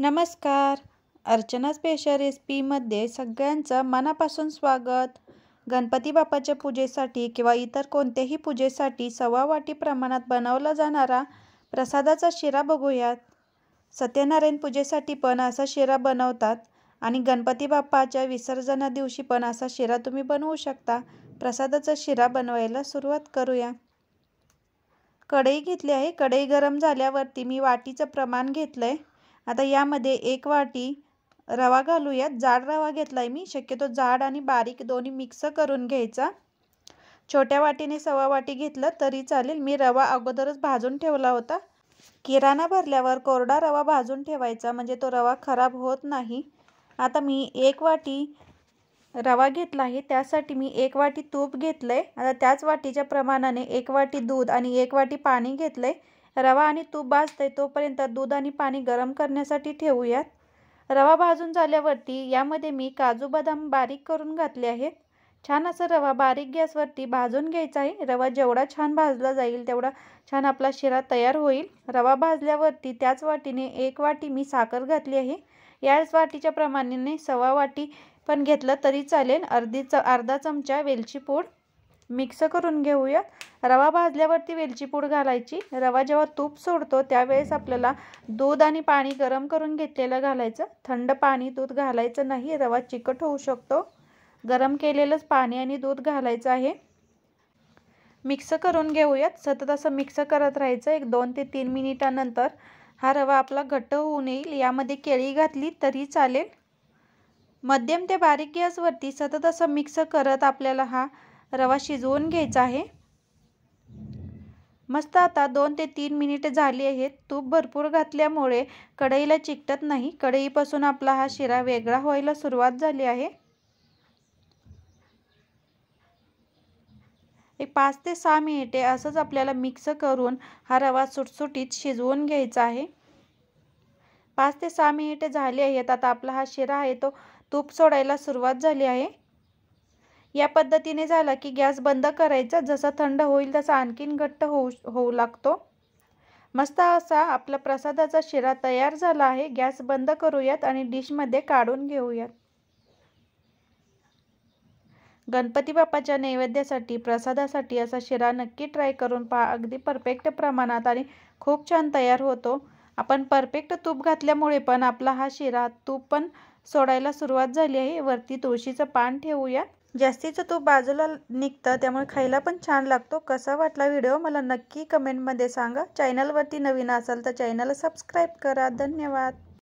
नमस्कार अर्चना स्पेशल रेसिपीमध्ये सगळ्यांचं मनापासून स्वागत गणपती बाप्पाच्या पूजेसाठी किंवा इतर कोणत्याही पूजेसाठी सव्वा वाटी प्रमाणात बनवला जाणारा प्रसादाचा शिरा बघूयात सत्यनारायण पूजेसाठी पण असा शिरा बनवतात आणि गणपती बाप्पाच्या विसर्जना दिवशी पण असा शिरा तुम्ही बनवू शकता प्रसादाचा शिरा बनवायला सुरुवात करूया कढई घेतली आहे कढई गरम झाल्यावरती मी वाटीचं प्रमाण घेतलं आहे आता यामध्ये एक वाटी रवा घालूयात जाड रवा घेतलाय मी शक्यतो जाड आणि बारीक दोन्ही मिक्स करून घ्यायचा छोट्या वाटीने सवा वाटी घेतलं तरी चालेल मी रवा अगोदरच भाजून ठेवला होता किराणा भरल्यावर कोरडा रवा भाजून ठेवायचा म्हणजे तो रवा खराब होत नाही आता मी एक वाटी रवा घेतला आहे त्यासाठी मी एक वाटी तूप घेतलंय आता त्याच वाटीच्या प्रमाणाने एक वाटी दूध आणि एक वाटी पाणी घेतलंय रवा आणि तूप आहे तोपर्यंत दूध आणि पाणी गरम करण्यासाठी ठेवूयात रवा भाजून झाल्यावरती यामध्ये मी काजू बदाम बारीक करून घातले आहेत छान असा रवा बारीक गॅसवरती भाजून घ्यायचा आहे रवा जेवढा छान भाजला जाईल तेवढा छान आपला शिरा तयार होईल रवा भाजल्यावरती त्याच वाटीने एक वाटी मी साखर घातली आहे याच वाटीच्या प्रमाणाने सव्वा वाटी पण घेतलं तरी चालेल अर्धी च अर्धा चमचा वेलची पूड मिक्स करून घेऊयात रवा भाजल्यावरती वेलची पूड घालायची रवा जेव्हा तूप सोडतो त्यावेळेस आपल्याला दूध आणि पाणी गरम करून घेतलेलं घालायचं थंड पाणी दूध घालायचं नाही रवा चिकट होऊ शकतो गरम केलेलंच पाणी आणि दूध घालायचं आहे मिक्स करून घेऊयात सतत असं मिक्स करत राहायचं एक दोन ते तीन मिनिटानंतर हा रवा आपला घट्ट होऊन येईल यामध्ये केळी घातली तरी चालेल मध्यम ते बारीक गॅसवरती सतत असं मिक्स करत आपल्याला हा रवा शिजवून घ्यायचा आहे मस्त आता दोन ते तीन मिनिटे झाली आहेत तूप भरपूर घातल्यामुळे कढईला चिकटत नाही कढईपासून आपला हा शिरा वेगळा व्हायला सुरुवात झाली आहे एक पाच ते सहा मिनिटे असंच आपल्याला मिक्स करून हा रवा सुटसुटीत शिजवून घ्यायचा आहे पाच ते सहा मिनिटे झाली आहेत आता आपला हा शिरा आहे तो तूप सोडायला सुरुवात झाली आहे या पद्धतीने झाला की गॅस बंद करायचा जसा थंड होईल तसा आणखीन घट्ट होऊ होऊ लागतो मस्त असा आपला प्रसादाचा शिरा तयार झाला आहे गॅस बंद करूयात आणि डिशमध्ये काढून घेऊयात गणपती बाप्पाच्या नैवेद्यासाठी प्रसादासाठी असा शिरा नक्की ट्राय करून पहा अगदी परफेक्ट प्रमाणात आणि खूप छान तयार होतो आपण परफेक्ट तूप घातल्यामुळे पण आपला हा शिरा तूप पण सोडायला सुरुवात झाली आहे वरती तुळशीचं पान ठेवूया जास्तीचं तूप बाजूला निघतं त्यामुळे खायला पण छान लागतो कसा वाटला व्हिडिओ मला नक्की कमेंटमध्ये सांगा चॅनलवरती नवीन असाल तर चॅनलला सबस्क्राईब करा धन्यवाद